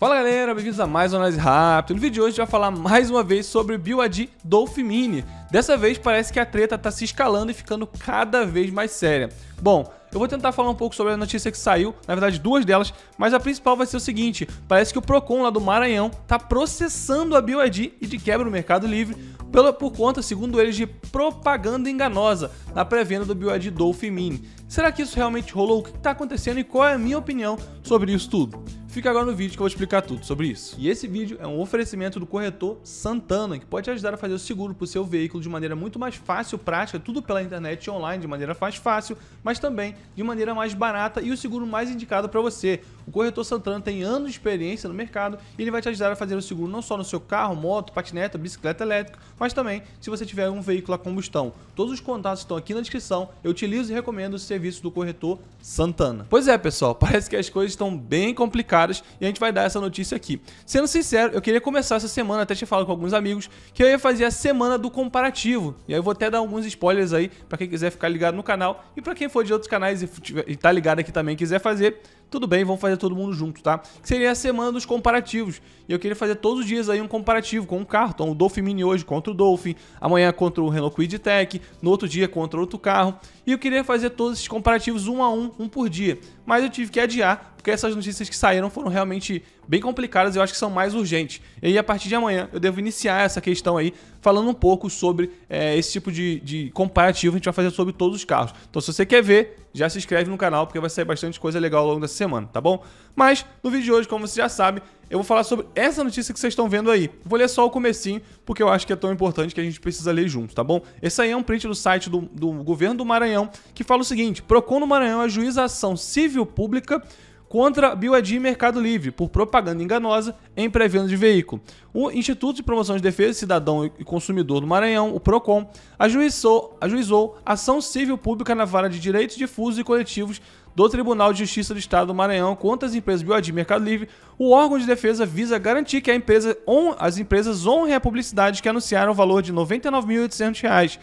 Fala galera, bem-vindos a mais um Análise Rápido. No vídeo de hoje a gente vai falar mais uma vez sobre BYD Mini. Dessa vez parece que a treta está se escalando e ficando cada vez mais séria. Bom, eu vou tentar falar um pouco sobre a notícia que saiu, na verdade duas delas, mas a principal vai ser o seguinte: parece que o Procon lá do Maranhão está processando a BYD e de quebra o Mercado Livre pela, por conta, segundo eles, de propaganda enganosa na pré-venda do BYD Dolphin Mini. Será que isso realmente rolou? O que está acontecendo e qual é a minha opinião sobre isso tudo? Fica agora no vídeo que eu vou explicar tudo sobre isso. E esse vídeo é um oferecimento do corretor Santana, que pode te ajudar a fazer o seguro para o seu veículo de maneira muito mais fácil, prática, tudo pela internet e online, de maneira mais fácil, mas também de maneira mais barata e o seguro mais indicado para você. O corretor Santana tem anos de experiência no mercado e ele vai te ajudar a fazer o seguro não só no seu carro, moto, patineta, bicicleta elétrica, mas também se você tiver um veículo a combustão. Todos os contatos estão aqui na descrição. Eu utilizo e recomendo o serviço do corretor Santana. Pois é, pessoal, parece que as coisas estão bem complicadas e a gente vai dar essa notícia aqui. Sendo sincero, eu queria começar essa semana, até tinha falado com alguns amigos, que eu ia fazer a semana do comparativo. E aí eu vou até dar alguns spoilers aí para quem quiser ficar ligado no canal e para quem for de outros canais e, e tá ligado aqui também quiser fazer, tudo bem, vamos fazer todo mundo junto, tá? Que seria a semana dos comparativos. E eu queria fazer todos os dias aí um comparativo com um carro. Então, o Dolphin Mini hoje contra o Dolphin, amanhã contra o Renault Kwid Tech, no outro dia contra outro carro. E eu queria fazer todos esses comparativos um a um, um por dia mas eu tive que adiar, porque essas notícias que saíram foram realmente bem complicadas e eu acho que são mais urgentes. E aí, a partir de amanhã, eu devo iniciar essa questão aí, falando um pouco sobre é, esse tipo de, de comparativo que a gente vai fazer sobre todos os carros. Então, se você quer ver, já se inscreve no canal, porque vai sair bastante coisa legal ao longo dessa semana, tá bom? Mas, no vídeo de hoje, como você já sabe, eu vou falar sobre essa notícia que vocês estão vendo aí. Vou ler só o comecinho, porque eu acho que é tão importante que a gente precisa ler junto, tá bom? Esse aí é um print do site do, do governo do Maranhão, que fala o seguinte, PROCON do Maranhão ajuiza ação civil pública contra Bioedim e Mercado Livre por propaganda enganosa em pré-venda de veículo. O Instituto de Promoção de Defesa Cidadão e Consumidor do Maranhão, o PROCON, ajuizou, ajuizou ação civil pública na vara de direitos difusos e coletivos do Tribunal de Justiça do Estado do Maranhão contra as empresas Bioad e Mercado Livre, o órgão de defesa visa garantir que empresa on, as empresas honrem a publicidade que anunciaram o valor de R$ 99.800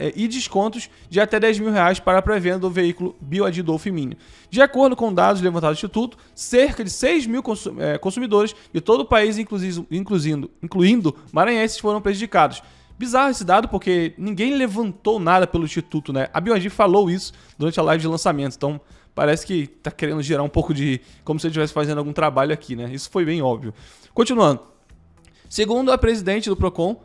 eh, e descontos de até R$ 10.000 para a pré-venda do veículo Bioadi Dolphin Minho. De acordo com dados levantados pelo Instituto, cerca de 6 mil eh, consumidores de todo o país, incluindo, incluindo maranhenses, foram prejudicados. Bizarro esse dado, porque ninguém levantou nada pelo Instituto, né? A BioNG falou isso durante a live de lançamento, então parece que tá querendo gerar um pouco de. como se ele estivesse fazendo algum trabalho aqui, né? Isso foi bem óbvio. Continuando. Segundo a presidente do PROCON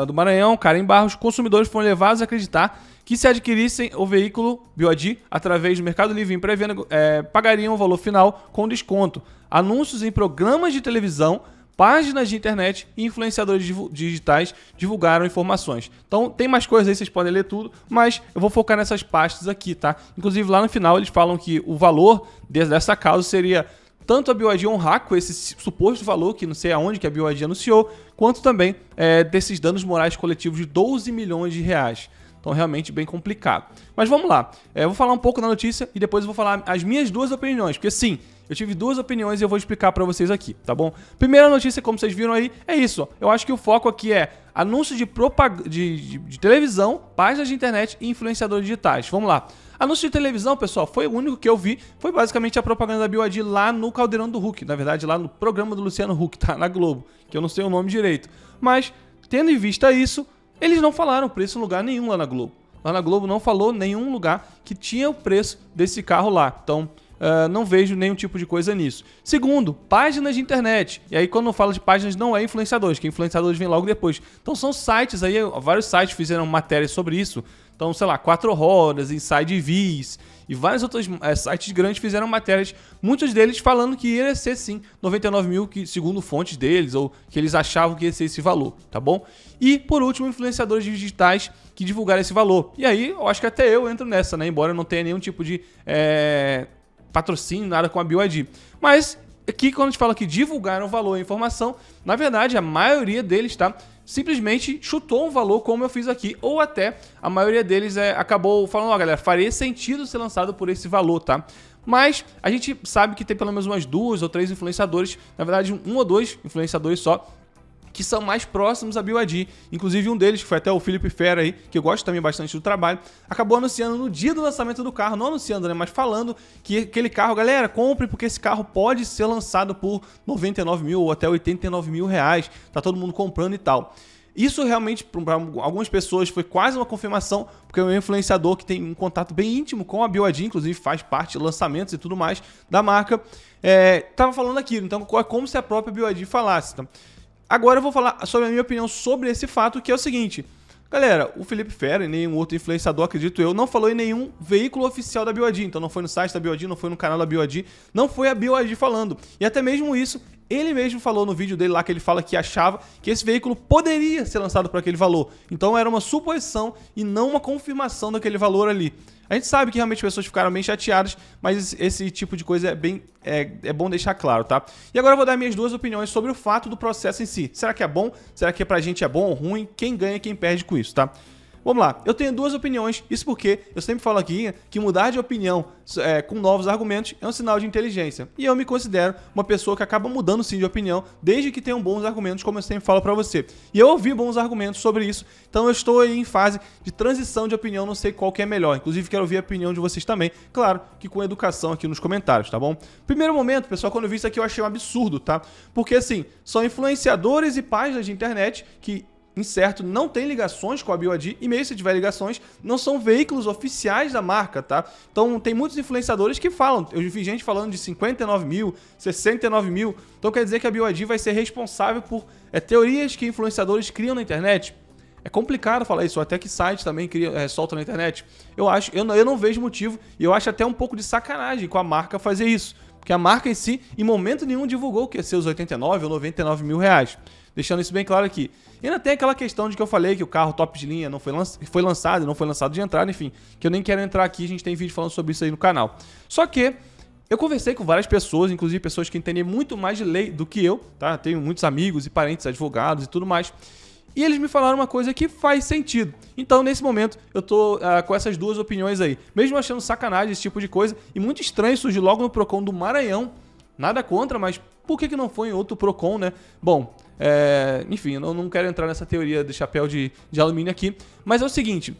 uh, do Maranhão, Karen Barros, consumidores foram levados a acreditar que se adquirissem o veículo BioD através do Mercado Livre em pré-venda, eh, pagariam o valor final com desconto. Anúncios em programas de televisão páginas de internet e influenciadores digitais divulgaram informações. Então tem mais coisas aí, vocês podem ler tudo, mas eu vou focar nessas pastas aqui, tá? Inclusive lá no final eles falam que o valor dessa causa seria tanto a BYD honrar com esse suposto valor, que não sei aonde que a BYD anunciou, quanto também é, desses danos morais coletivos de 12 milhões de reais. Então, realmente bem complicado. Mas vamos lá. É, vou falar um pouco da notícia e depois eu vou falar as minhas duas opiniões. Porque, sim, eu tive duas opiniões e eu vou explicar para vocês aqui, tá bom? Primeira notícia, como vocês viram aí, é isso. Eu acho que o foco aqui é anúncio de, propag... de, de, de televisão, páginas de internet e influenciadores digitais. Vamos lá. Anúncio de televisão, pessoal, foi o único que eu vi. Foi basicamente a propaganda da BYD lá no Caldeirão do Hulk. Na verdade, lá no programa do Luciano Huck, tá? Na Globo, que eu não sei o nome direito. Mas, tendo em vista isso, eles não falaram preço em lugar nenhum lá na Globo. Lá na Globo não falou nenhum lugar que tinha o preço desse carro lá. Então, uh, não vejo nenhum tipo de coisa nisso. Segundo, páginas de internet. E aí, quando eu falo de páginas, não é influenciadores, que influenciadores vem logo depois. Então, são sites aí, vários sites fizeram matérias sobre isso. Então, sei lá, Quatro Rodas, Inside Viz e vários outros é, sites grandes fizeram matérias, muitos deles falando que ia ser sim 99 mil, que, segundo fontes deles, ou que eles achavam que ia ser esse valor, tá bom? E por último, influenciadores digitais que divulgaram esse valor. E aí, eu acho que até eu entro nessa, né? Embora eu não tenha nenhum tipo de. É patrocínio, nada com a BYD. Mas aqui, quando a gente fala que divulgaram o valor e a informação, na verdade, a maioria deles, tá? Simplesmente chutou um valor como eu fiz aqui, ou até a maioria deles é, acabou falando, ó, oh, galera, faria sentido ser lançado por esse valor, tá? Mas a gente sabe que tem pelo menos umas duas ou três influenciadores, na verdade, um ou dois influenciadores só, que são mais próximos a BYD. Inclusive um deles, que foi até o Felipe Fera aí, que eu gosto também bastante do trabalho, acabou anunciando no dia do lançamento do carro, não anunciando, né, mas falando que aquele carro, galera, compre porque esse carro pode ser lançado por 99 mil ou até 89 mil reais. Tá todo mundo comprando e tal. Isso realmente, para algumas pessoas, foi quase uma confirmação, porque é um influenciador que tem um contato bem íntimo com a BYD, inclusive faz parte de lançamentos e tudo mais da marca, é, Tava falando aquilo. Então, é como se a própria BYD falasse. Então, Agora eu vou falar sobre a minha opinião sobre esse fato, que é o seguinte. Galera, o Felipe Ferro e nenhum outro influenciador, acredito eu, não falou em nenhum veículo oficial da BioAdi. Então não foi no site da BioAdi, não foi no canal da BioAdi, não foi a BioAdi falando. E até mesmo isso ele mesmo falou no vídeo dele lá que ele fala que achava que esse veículo poderia ser lançado por aquele valor. Então era uma suposição e não uma confirmação daquele valor ali. A gente sabe que realmente pessoas ficaram bem chateadas, mas esse tipo de coisa é bem é, é bom deixar claro, tá? E agora eu vou dar minhas duas opiniões sobre o fato do processo em si. Será que é bom? Será que pra gente é bom ou ruim? Quem ganha, quem perde com isso, tá? Vamos lá, eu tenho duas opiniões, isso porque eu sempre falo aqui que mudar de opinião é, com novos argumentos é um sinal de inteligência. E eu me considero uma pessoa que acaba mudando sim de opinião, desde que tenham bons argumentos, como eu sempre falo para você. E eu ouvi bons argumentos sobre isso, então eu estou aí em fase de transição de opinião, não sei qual que é melhor. Inclusive quero ouvir a opinião de vocês também, claro que com educação aqui nos comentários, tá bom? Primeiro momento, pessoal, quando eu vi isso aqui eu achei um absurdo, tá? Porque assim, são influenciadores e páginas de internet que Incerto não tem ligações com a BYD e mesmo se tiver ligações, não são veículos oficiais da marca, tá? Então tem muitos influenciadores que falam, eu vi gente falando de 59 mil, 69 mil, então quer dizer que a BYD vai ser responsável por é, teorias que influenciadores criam na internet? É complicado falar isso, até que site também cria, é, solta na internet. Eu acho, eu não, eu não vejo motivo e eu acho até um pouco de sacanagem com a marca fazer isso. Porque a marca em si, em momento nenhum, divulgou que ia ser os 89 ou 99 mil reais. Deixando isso bem claro aqui. E ainda tem aquela questão de que eu falei que o carro top de linha não foi, foi lançado, não foi lançado de entrada, enfim. Que eu nem quero entrar aqui, a gente tem vídeo falando sobre isso aí no canal. Só que eu conversei com várias pessoas, inclusive pessoas que entendem muito mais de lei do que eu, tá? Tenho muitos amigos e parentes, advogados e tudo mais. E eles me falaram uma coisa que faz sentido. Então, nesse momento, eu tô uh, com essas duas opiniões aí. Mesmo achando sacanagem esse tipo de coisa, e muito estranho surgir logo no Procon do Maranhão. Nada contra, mas por que, que não foi em outro Procon, né? Bom, é, enfim, eu não, não quero entrar nessa teoria de chapéu de, de alumínio aqui, mas é o seguinte.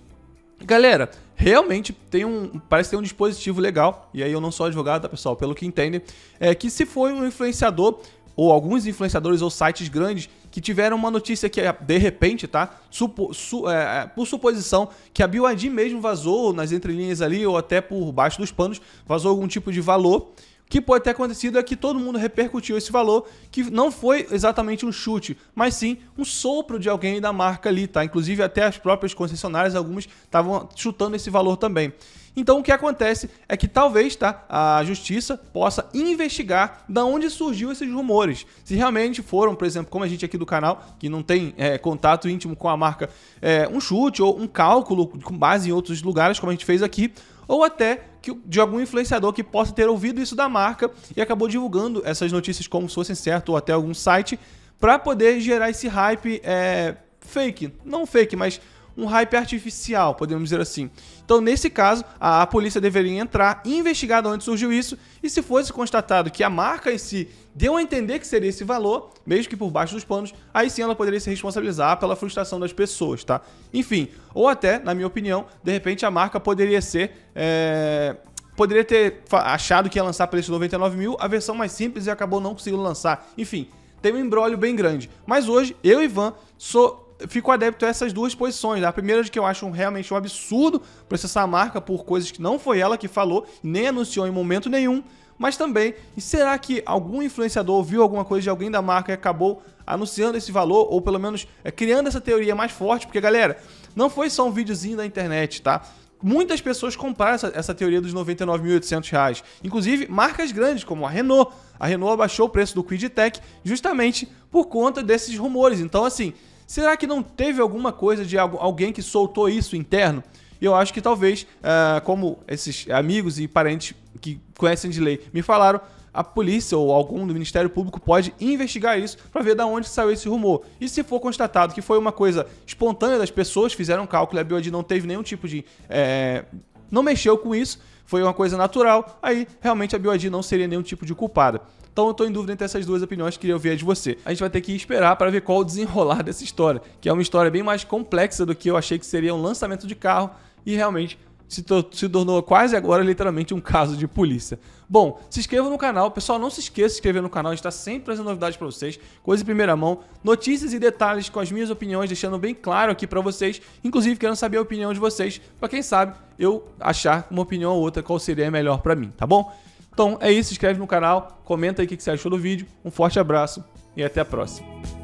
Galera, realmente tem um. Parece ter um dispositivo legal, e aí eu não sou advogado, tá, pessoal? Pelo que entendem, é que se foi um influenciador, ou alguns influenciadores ou sites grandes que tiveram uma notícia que, de repente, tá? Supo, su, é, é por suposição que a BioID mesmo vazou nas entrelinhas ali, ou até por baixo dos panos, vazou algum tipo de valor que pode ter acontecido é que todo mundo repercutiu esse valor, que não foi exatamente um chute, mas sim um sopro de alguém da marca ali, tá? Inclusive até as próprias concessionárias, algumas estavam chutando esse valor também. Então o que acontece é que talvez tá, a justiça possa investigar da onde surgiu esses rumores. Se realmente foram, por exemplo, como a gente aqui do canal, que não tem é, contato íntimo com a marca, é, um chute ou um cálculo com base em outros lugares, como a gente fez aqui, ou até que, de algum influenciador que possa ter ouvido isso da marca e acabou divulgando essas notícias como se fossem certo ou até algum site para poder gerar esse hype é, fake. Não fake, mas um hype artificial, podemos dizer assim. Então, nesse caso, a, a polícia deveria entrar investigar de onde surgiu isso, e se fosse constatado que a marca em si deu a entender que seria esse valor, mesmo que por baixo dos panos, aí sim ela poderia se responsabilizar pela frustração das pessoas, tá? Enfim, ou até, na minha opinião, de repente a marca poderia ser. É poderia ter achado que ia lançar preço de 99 mil, a versão mais simples e acabou não conseguindo lançar. Enfim, tem um embrólio bem grande. Mas hoje, eu e Ivan sou fico adepto a essas duas posições. A primeira de que eu acho realmente um absurdo processar a marca por coisas que não foi ela que falou, nem anunciou em momento nenhum. Mas também, será que algum influenciador ouviu alguma coisa de alguém da marca e acabou anunciando esse valor, ou pelo menos é, criando essa teoria mais forte? Porque, galera, não foi só um videozinho da internet, tá? muitas pessoas compraram essa, essa teoria dos 99.800 reais. Inclusive, marcas grandes como a Renault. A Renault abaixou o preço do Quidtech justamente por conta desses rumores. Então, assim, Será que não teve alguma coisa de alguém que soltou isso interno? E eu acho que talvez, eh, como esses amigos e parentes que conhecem de lei me falaram, a polícia ou algum do Ministério Público pode investigar isso para ver de onde saiu esse rumor. E se for constatado que foi uma coisa espontânea das pessoas, fizeram um cálculo e a BioD não teve nenhum tipo de. É, não mexeu com isso, foi uma coisa natural, aí realmente a BioD não seria nenhum tipo de culpada. Então eu tô em dúvida entre essas duas opiniões, queria ouvir a de você. A gente vai ter que esperar para ver qual o desenrolar dessa história, que é uma história bem mais complexa do que eu achei que seria um lançamento de carro e realmente se, se, tornou quase agora literalmente um caso de polícia. Bom, se inscreva no canal, pessoal, não se esqueça de se inscrever no canal, a gente está sempre trazendo novidades para vocês, coisa em primeira mão, notícias e detalhes com as minhas opiniões, deixando bem claro aqui para vocês, inclusive querendo saber a opinião de vocês, para quem sabe eu achar uma opinião ou outra qual seria melhor para mim, tá bom? Então é isso, se inscreve no canal, comenta aí o que você achou do vídeo. Um forte abraço e até a próxima.